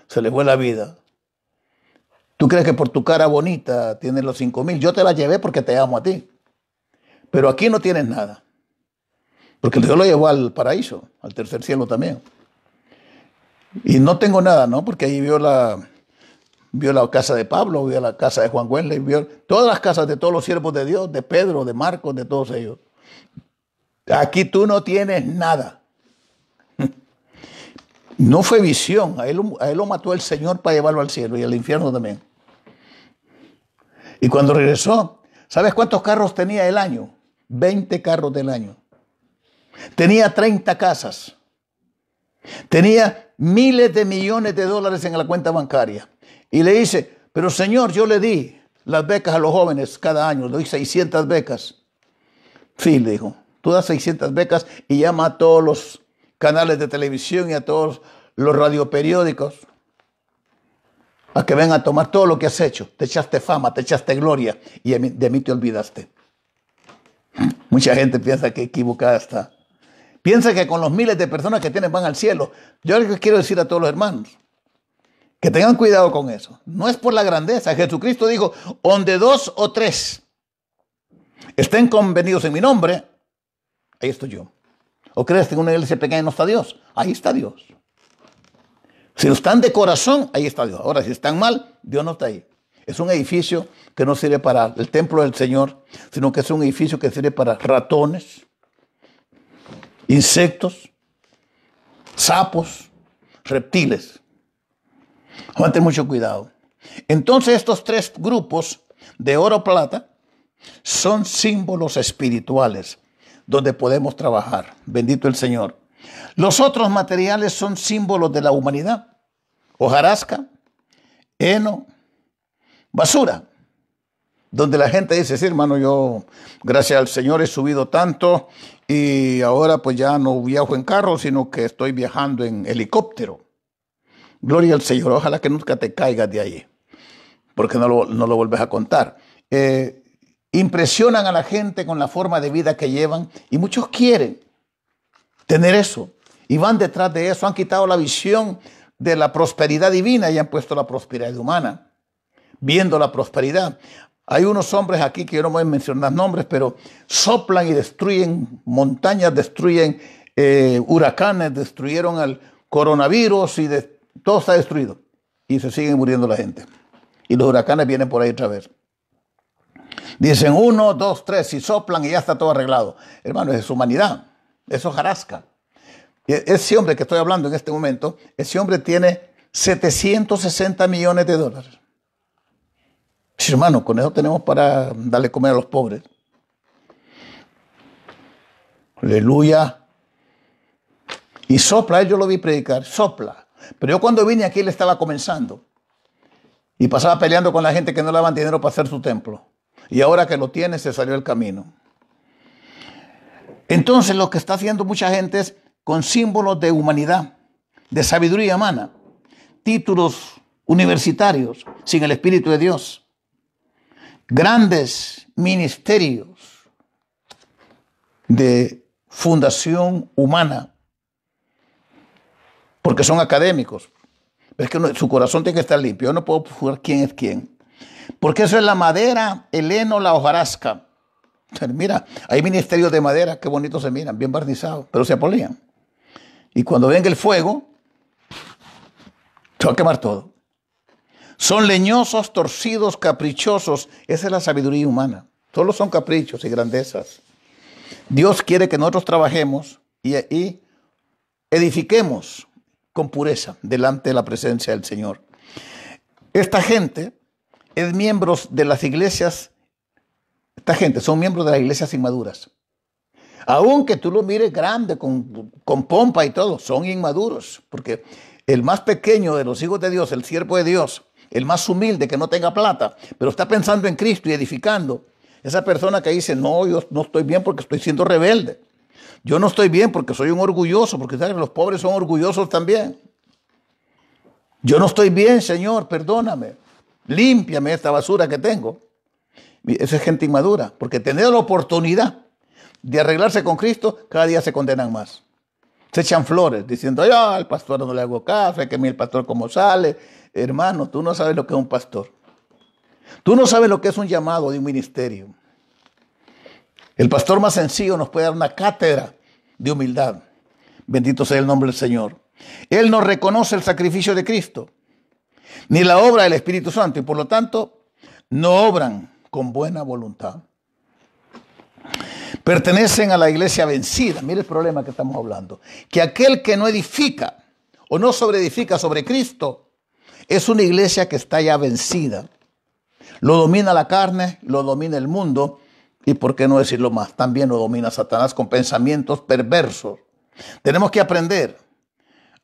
se le fue la vida. ¿Tú crees que por tu cara bonita tienes los cinco mil? Yo te la llevé porque te amo a ti. Pero aquí no tienes nada. Porque Dios lo llevó al paraíso, al tercer cielo también. Y no tengo nada, ¿no? Porque ahí vio la, vio la casa de Pablo, vio la casa de Juan Wesley, vio todas las casas de todos los siervos de Dios, de Pedro, de Marcos, de todos ellos. Aquí tú no tienes nada. No fue visión, él, a él lo mató el Señor para llevarlo al cielo y al infierno también. Y cuando regresó, ¿sabes cuántos carros tenía el año? 20 carros del año. Tenía 30 casas. Tenía miles de millones de dólares en la cuenta bancaria. Y le dice, pero señor, yo le di las becas a los jóvenes cada año, le doy 600 becas. Sí, le dijo, tú das 600 becas y llama a todos los canales de televisión y a todos los radioperiódicos a que vengan a tomar todo lo que has hecho. Te echaste fama, te echaste gloria y de mí te olvidaste. Mucha gente piensa que equivocada está. Piensa que con los miles de personas que tienen van al cielo. Yo que quiero decir a todos los hermanos que tengan cuidado con eso. No es por la grandeza. Jesucristo dijo, donde dos o tres estén convenidos en mi nombre, ahí estoy yo. O crees que en una iglesia pequeña no está Dios, ahí está Dios. Si están de corazón, ahí está Dios. Ahora, si están mal, Dios no está ahí. Es un edificio que no sirve para el templo del Señor, sino que es un edificio que sirve para ratones, insectos, sapos, reptiles. Vamos mucho cuidado. Entonces estos tres grupos de oro plata son símbolos espirituales donde podemos trabajar. Bendito el Señor. Los otros materiales son símbolos de la humanidad. Hojarasca, heno, basura. Donde la gente dice, sí, hermano, yo gracias al Señor he subido tanto y ahora pues ya no viajo en carro, sino que estoy viajando en helicóptero. Gloria al Señor, ojalá que nunca te caigas de ahí, porque no lo, no a contar. Eh, impresionan a la gente con la forma de vida que llevan y muchos quieren tener eso y van detrás de eso, han quitado la visión de la prosperidad divina y han puesto la prosperidad humana viendo la prosperidad. Hay unos hombres aquí que yo no voy a mencionar nombres, pero soplan y destruyen montañas, destruyen eh, huracanes, destruyeron al coronavirus y todo está destruido. Y se siguen muriendo la gente. Y los huracanes vienen por ahí otra vez. Dicen uno, dos, tres, y soplan y ya está todo arreglado. Hermano, es humanidad. Eso es jarasca. E, ese hombre que estoy hablando en este momento, ese hombre tiene 760 millones de dólares. Sí, hermano, con eso tenemos para darle comer a los pobres. Aleluya. Y sopla, eh, yo lo vi predicar, sopla. Pero yo cuando vine aquí le estaba comenzando. Y pasaba peleando con la gente que no le daban dinero para hacer su templo. Y ahora que lo tiene, se salió el camino. Entonces lo que está haciendo mucha gente es con símbolos de humanidad, de sabiduría humana, títulos universitarios, sin el Espíritu de Dios grandes ministerios de fundación humana, porque son académicos. es que su corazón tiene que estar limpio. Yo no puedo jugar quién es quién. Porque eso es la madera, el heno, la hojarasca. Mira, hay ministerios de madera, qué bonitos se miran, bien barnizados, pero se apolían. Y cuando venga el fuego, se va a quemar todo. Son leñosos, torcidos, caprichosos. Esa es la sabiduría humana. Solo son caprichos y grandezas. Dios quiere que nosotros trabajemos y, edifiquemos con pureza delante de la presencia del Señor. Esta gente es miembros de las iglesias, esta gente son miembros de las iglesias inmaduras. Aunque tú lo mires grande, con, con pompa y todo, son inmaduros, porque el más pequeño de los hijos de Dios, el siervo de Dios, el más humilde que no tenga plata, pero está pensando en Cristo y edificando. Esa persona que dice, no, yo no estoy bien porque estoy siendo rebelde. Yo no estoy bien porque soy un orgulloso, porque ¿sabes? los pobres son orgullosos también. Yo no estoy bien, Señor, perdóname. Límpiame esta basura que tengo. Esa es gente inmadura, porque tener la oportunidad de arreglarse con Cristo, cada día se condenan más. Se echan flores diciendo, yo al pastor no le hago caso, hay que mirar el pastor cómo sale. Hermano, tú no sabes lo que es un pastor. Tú no sabes lo que es un llamado de un ministerio. El pastor más sencillo nos puede dar una cátedra de humildad. Bendito sea el nombre del Señor. Él no reconoce el sacrificio de Cristo, ni la obra del Espíritu Santo, y por lo tanto no obran con buena voluntad pertenecen a la iglesia vencida. Mire el problema que estamos hablando. Que aquel que no edifica o no sobreedifica sobre Cristo es una iglesia que está ya vencida. Lo domina la carne, lo domina el mundo y, por qué no decirlo más, también lo domina Satanás con pensamientos perversos. Tenemos que aprender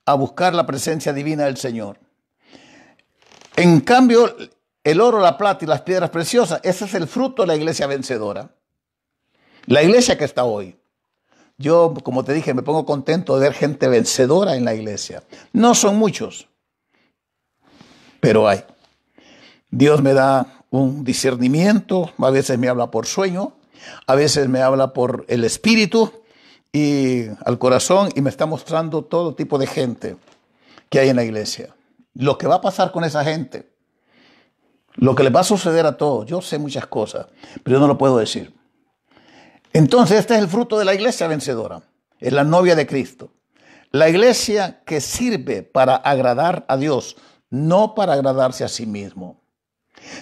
a buscar la presencia divina del Señor. En cambio, el oro, la plata y las piedras preciosas, ese es el fruto de la iglesia vencedora. La iglesia que está hoy. Yo, como te dije, me pongo contento de ver gente vencedora en la iglesia. No son muchos, pero hay. Dios me da un discernimiento, a veces me habla por sueño, a veces me habla por el espíritu y al corazón y me está mostrando todo tipo de gente que hay en la iglesia. Lo que va a pasar con esa gente, lo que le va a suceder a todos, yo sé muchas cosas, pero no lo puedo decir. Entonces este es el fruto de la iglesia vencedora, es la novia de Cristo. La iglesia que sirve para agradar a Dios, no para agradarse a sí mismo.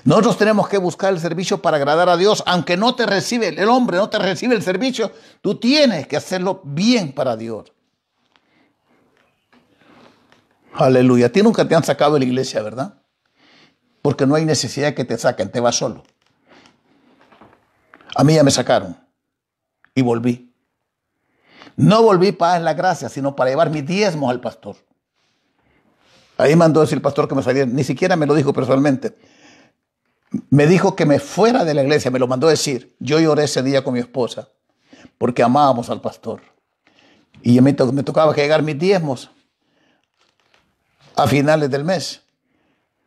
Nosotros tenemos que buscar el servicio para agradar a Dios, aunque no te recibe el hombre, no te recibe el servicio, tú tienes que hacerlo bien para Dios. Aleluya. A ti nunca te han sacado de la iglesia, ¿verdad? Porque no hay necesidad de que te saquen, te vas solo. A mí ya me sacaron y volví. No volví para dar la gracia, sino para llevar mis diezmos al pastor. Ahí mandó decir el pastor que me saliera, ni siquiera me lo dijo personalmente. Me dijo que me fuera de la iglesia, me lo mandó decir. Yo lloré ese día con mi esposa, porque amábamos al pastor. Y me, me tocaba que llegar mis diezmos a finales del mes.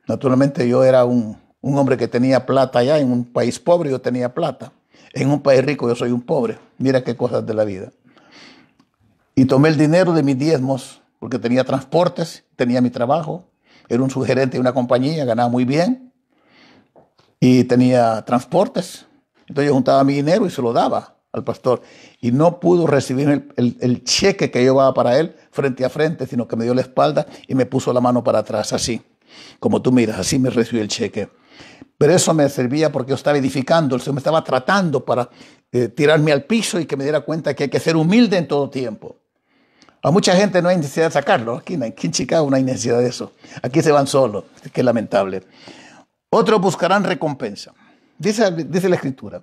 Naturalmente yo era un, un hombre que tenía plata allá, en un país pobre yo tenía plata. En un país rico yo soy un pobre. Mira qué cosas de la vida. Y tomé el dinero de mis diezmos, porque tenía transportes, tenía mi trabajo, era un sugerente de una compañía, ganaba muy bien, y tenía transportes. Entonces yo juntaba mi dinero y se lo daba al pastor. Y no pudo recibir el, cheque que yo daba para él frente a frente, sino que me dio la espalda y me puso la mano para atrás, así. Como tú miras, así me recibió el cheque. Pero eso me servía porque yo estaba edificando, el Señor me estaba tratando para eh, tirarme al piso y que me diera cuenta que hay que ser humilde en todo tiempo. A mucha gente no hay necesidad de sacarlo. Aquí, en Chicago no hay necesidad de eso. Aquí se van solos. Qué lamentable. Otros buscarán recompensa. Dice, dice la escritura,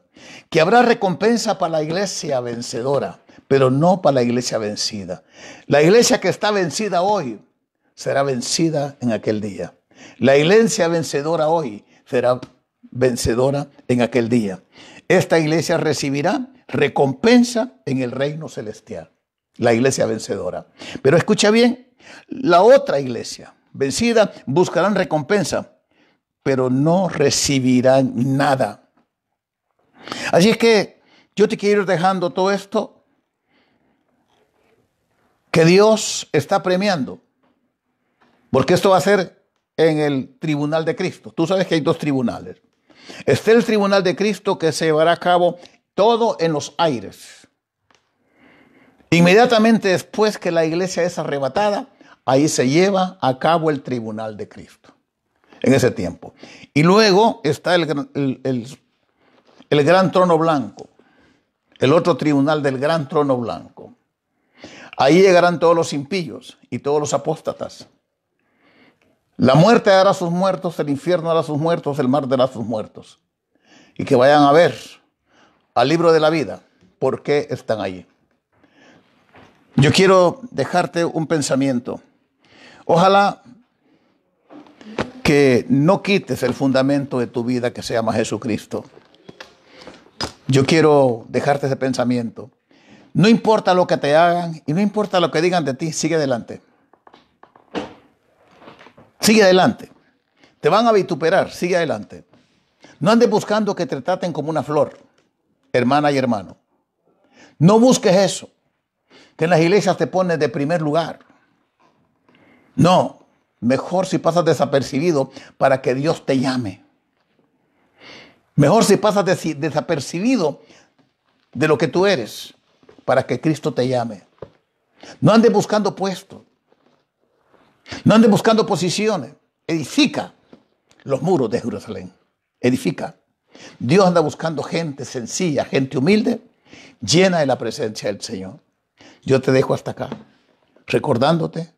que habrá recompensa para la iglesia vencedora, pero no para la iglesia vencida. La iglesia que está vencida hoy será vencida en aquel día. La iglesia vencedora hoy será vencedora en aquel día. Esta iglesia recibirá recompensa en el reino celestial, la iglesia vencedora. Pero escucha bien, la otra iglesia vencida buscarán recompensa, pero no recibirán nada. Así es que yo te quiero ir dejando todo esto que Dios está premiando, porque esto va a ser en el tribunal de Cristo. Tú sabes que hay dos tribunales. Está el tribunal de Cristo que se llevará a cabo todo en los aires. Inmediatamente después que la iglesia es arrebatada, ahí se lleva a cabo el tribunal de Cristo, en ese tiempo. Y luego está el, el, gran trono blanco, el otro tribunal del gran trono blanco. Ahí llegarán todos los impíos y todos los apóstatas la muerte hará sus muertos, el infierno hará sus muertos, el mar dará sus muertos. Y que vayan a ver al libro de la vida por qué están allí. Yo quiero dejarte un pensamiento. Ojalá que no quites el fundamento de tu vida que se llama Jesucristo. Yo quiero dejarte ese pensamiento. No importa lo que te hagan y no importa lo que digan de ti, sigue adelante. Sigue adelante. Te van a vituperar, sigue adelante. No andes buscando que te traten como una flor, hermana y hermano. No busques eso, que en las iglesias te pones de primer lugar. No, mejor si pasas desapercibido para que Dios te llame. Mejor si pasas desapercibido de lo que tú eres para que Cristo te llame. No andes buscando puestos. No andes buscando posiciones. Edifica los muros de Jerusalén. Edifica. Dios anda buscando gente sencilla, gente humilde, llena de la presencia del Señor. Yo te dejo hasta acá, recordándote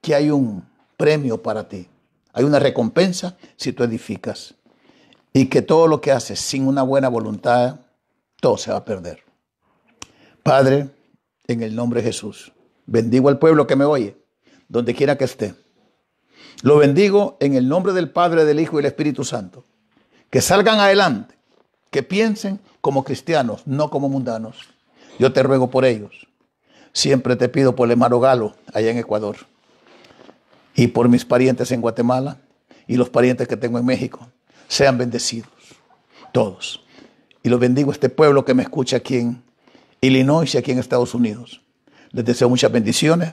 que hay un premio para ti. Hay una recompensa si tú edificas. Y que todo lo que haces sin una buena voluntad, todo se va a perder. Padre, en el nombre de Jesús, bendigo al pueblo que me oye donde quiera que esté. Lo bendigo en el nombre del Padre, del Hijo y del Espíritu Santo. Que salgan adelante, que piensen como cristianos, no como mundanos. Yo te ruego por ellos. Siempre te pido por el hermano Galo allá en Ecuador y por mis parientes en Guatemala y los parientes que tengo en México. Sean bendecidos todos. Y los bendigo a este pueblo que me escucha aquí en Illinois y aquí en Estados Unidos. Les deseo muchas bendiciones